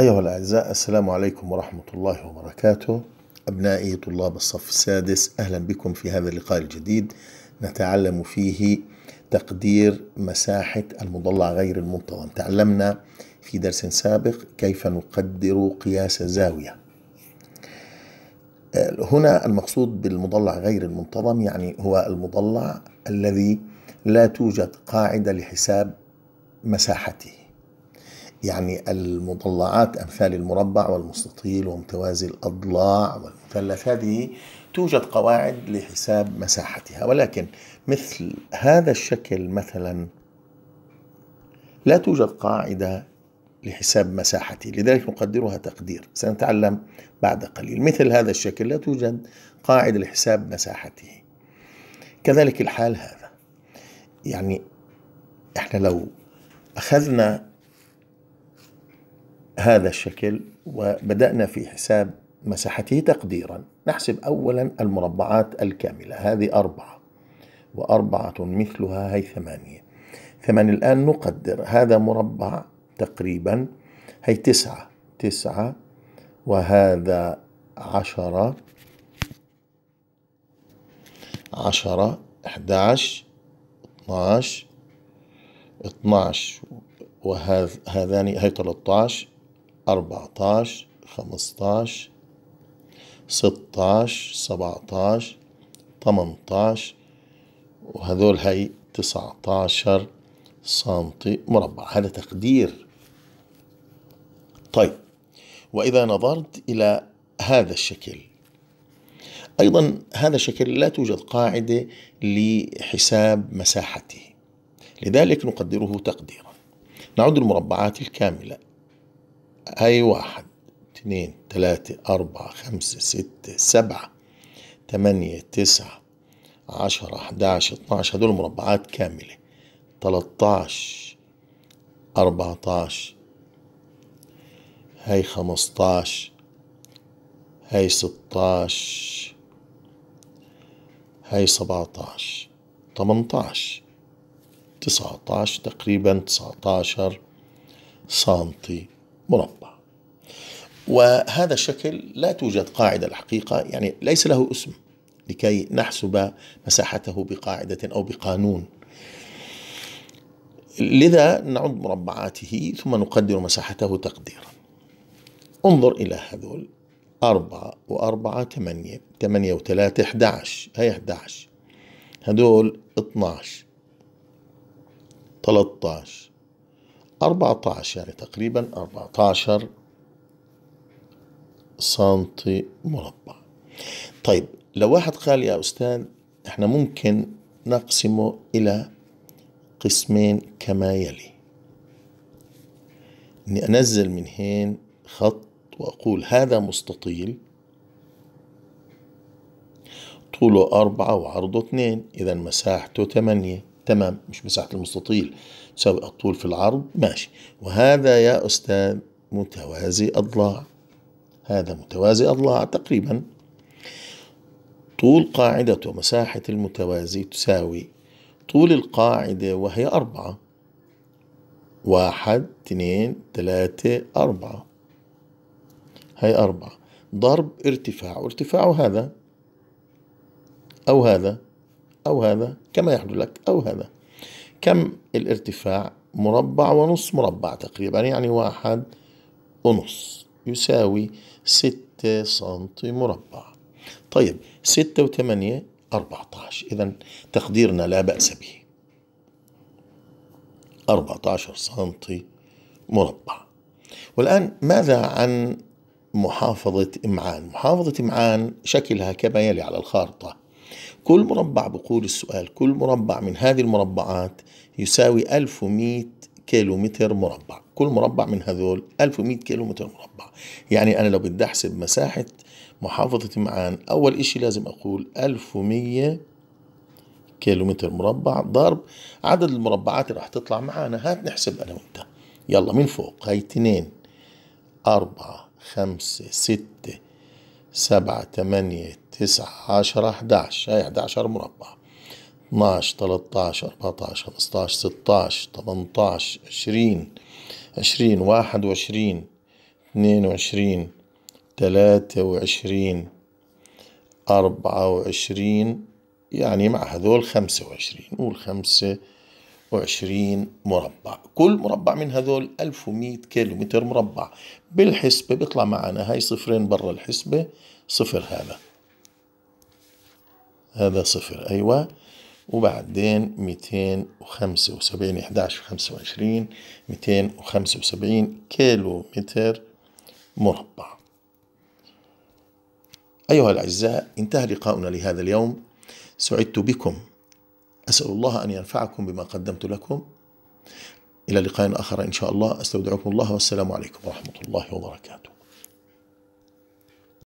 أيها الأعزاء السلام عليكم ورحمة الله وبركاته أبنائي طلاب الصف السادس أهلا بكم في هذا اللقاء الجديد نتعلم فيه تقدير مساحة المضلع غير المنتظم تعلمنا في درس سابق كيف نقدر قياس زاوية هنا المقصود بالمضلع غير المنتظم يعني هو المضلع الذي لا توجد قاعدة لحساب مساحته يعني المضلعات أمثال المربع والمستطيل ومتوازي الأضلاع والمثلث هذه توجد قواعد لحساب مساحتها ولكن مثل هذا الشكل مثلا لا توجد قاعدة لحساب مساحته لذلك نقدرها تقدير سنتعلم بعد قليل مثل هذا الشكل لا توجد قاعدة لحساب مساحته كذلك الحال هذا يعني احنا لو أخذنا هذا الشكل وبدأنا في حساب مساحته تقديرا نحسب أولا المربعات الكاملة هذه أربعة وأربعة مثلها هي ثمانية ثمانية الآن نقدر هذا مربع تقريبا هي تسعة تسعة وهذا عشرة عشرة احد عشر اثنى اثنى عشر وهذا وهذان هي 13 أربعتاش خمستاش ستاش سبعتاش تمنتاش وهذول هي تسعتاشر سنتي مربع هذا تقدير طيب وإذا نظرت إلى هذا الشكل أيضا هذا الشكل لا توجد قاعدة لحساب مساحته لذلك نقدره تقديرا نعد المربعات الكاملة أي واحد اتنين تلاتة أربعة خمسة ستة سبعة تمانية تسعة عشرة حداش اتناش هدول مربعات كاملة تلتاش أربعتاش هاي خمستاش هاي ستاش هاي سبعتاش تمنتاش تسعتاش تقريبا تسعتاشر سنتي مربع وهذا الشكل لا توجد قاعدة الحقيقة يعني ليس له اسم لكي نحسب مساحته بقاعدة أو بقانون لذا نعد مربعاته ثم نقدر مساحته تقديرا انظر إلى هذول أربعة وأربعة ثمانية ثمانية وثلاثة 11 هي 11 اثناش 12 13 14 يعني تقريبا 14 سنتي مربع طيب لو واحد قال يا أستاذ احنا ممكن نقسمه إلى قسمين كما يلي اني انزل من هين خط واقول هذا مستطيل طوله أربعة وعرضه اثنين إذا مساحته ثمانية تمام مش مساحة المستطيل تساوي الطول في العرض ماشي وهذا يا أستاذ متوازي أضلاع هذا متوازي أضلاع تقريبا طول قاعدة ومساحة المتوازي تساوي طول القاعدة وهي أربعة واحد اثنين ثلاثة أربعة هاي أربعة ضرب ارتفاع وارتفاعه هذا أو هذا أو هذا كما يحدث لك أو هذا كم الارتفاع مربع ونص مربع تقريبا يعني واحد ونص يساوي ستة سنتي مربع طيب ستة وثمانية أربعة عشر إذا تقديرنا لا بأس به أربعة عشر سنتي مربع والآن ماذا عن محافظة إمعان محافظة إمعان شكلها كما يلي على الخارطة كل مربع بقول السؤال كل مربع من هذه المربعات يساوي 1100 كيلو متر مربع كل مربع من هذول 1100 كيلو متر مربع يعني أنا لو بدي أحسب مساحة محافظة معان أول إشي لازم أقول 1100 كيلو متر مربع ضرب عدد المربعات اللي راح تطلع معانا هات نحسب أنا وأنت يلا من فوق هاي 2 4 5 6 سبعة تمانية تسعة عشرة أحد عشر هاي أحد عشر مربع اتناش تلاتاش أربعتاش خمستاش ستاش تمنتاش عشرين عشرين واحد وعشرين اتنين وعشرين تلاتة وعشرين أربعة وعشرين يعني مع هذول خمسة وعشرين قول خمسة وعشرين مربع كل مربع من هذول ألف ومية كيلو متر مربع بالحسبة بيطلع معنا هاي صفرين برا الحسبة صفر هذا هذا صفر أيوة وبعدين 275 11 25 275 كيلو متر مربع أيها الأعزاء انتهى لقاؤنا لهذا اليوم سعدت بكم أسأل الله أن ينفعكم بما قدمت لكم إلى لقاء آخر إن شاء الله أستودعكم الله والسلام عليكم ورحمة الله وبركاته